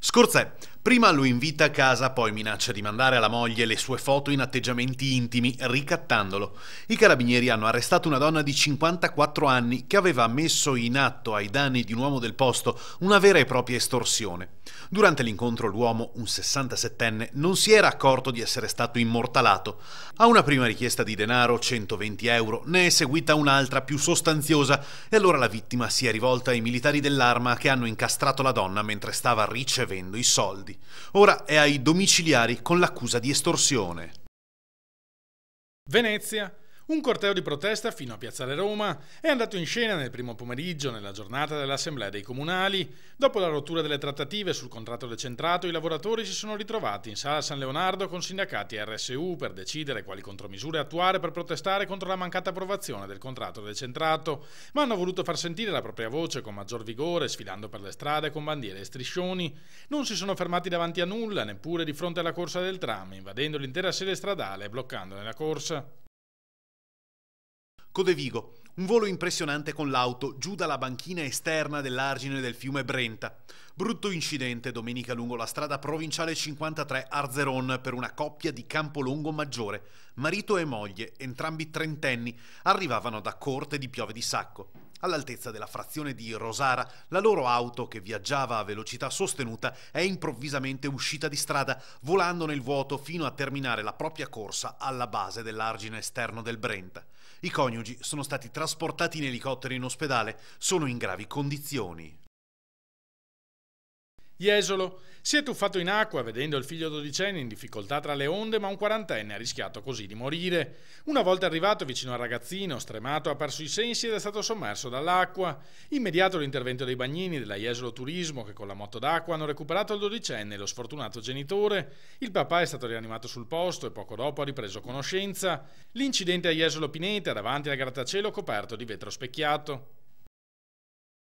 Skurczę. Prima lo invita a casa, poi minaccia di mandare alla moglie le sue foto in atteggiamenti intimi, ricattandolo. I carabinieri hanno arrestato una donna di 54 anni che aveva messo in atto ai danni di un uomo del posto una vera e propria estorsione. Durante l'incontro l'uomo, un 67enne, non si era accorto di essere stato immortalato. A una prima richiesta di denaro, 120 euro, ne è seguita un'altra più sostanziosa e allora la vittima si è rivolta ai militari dell'arma che hanno incastrato la donna mentre stava ricevendo i soldi. Ora è ai domiciliari con l'accusa di estorsione. Venezia. Un corteo di protesta fino a Piazzale Roma è andato in scena nel primo pomeriggio nella giornata dell'Assemblea dei Comunali. Dopo la rottura delle trattative sul contratto decentrato, i lavoratori si sono ritrovati in sala San Leonardo con sindacati RSU per decidere quali contromisure attuare per protestare contro la mancata approvazione del contratto decentrato, ma hanno voluto far sentire la propria voce con maggior vigore, sfilando per le strade con bandiere e striscioni. Non si sono fermati davanti a nulla, neppure di fronte alla corsa del tram, invadendo l'intera sede stradale e bloccandone la corsa. Codevigo, un volo impressionante con l'auto giù dalla banchina esterna dell'argine del fiume Brenta. Brutto incidente domenica lungo la strada provinciale 53 Arzeron per una coppia di Campolongo Maggiore. Marito e moglie, entrambi trentenni, arrivavano da Corte di Piove di Sacco all'altezza della frazione di Rosara, la loro auto, che viaggiava a velocità sostenuta, è improvvisamente uscita di strada, volando nel vuoto fino a terminare la propria corsa alla base dell'argine esterno del Brenta. I coniugi sono stati trasportati in elicottero in ospedale, sono in gravi condizioni. Jesolo. Si è tuffato in acqua vedendo il figlio dodicenne in difficoltà tra le onde, ma un quarantenne ha rischiato così di morire. Una volta arrivato vicino al ragazzino, stremato, ha perso i sensi ed è stato sommerso dall'acqua. Immediato l'intervento dei bagnini della Jesolo Turismo, che con la moto d'acqua hanno recuperato il dodicenne e lo sfortunato genitore. Il papà è stato rianimato sul posto e poco dopo ha ripreso conoscenza. L'incidente a Jesolo Pineta, davanti al grattacielo coperto di vetro specchiato.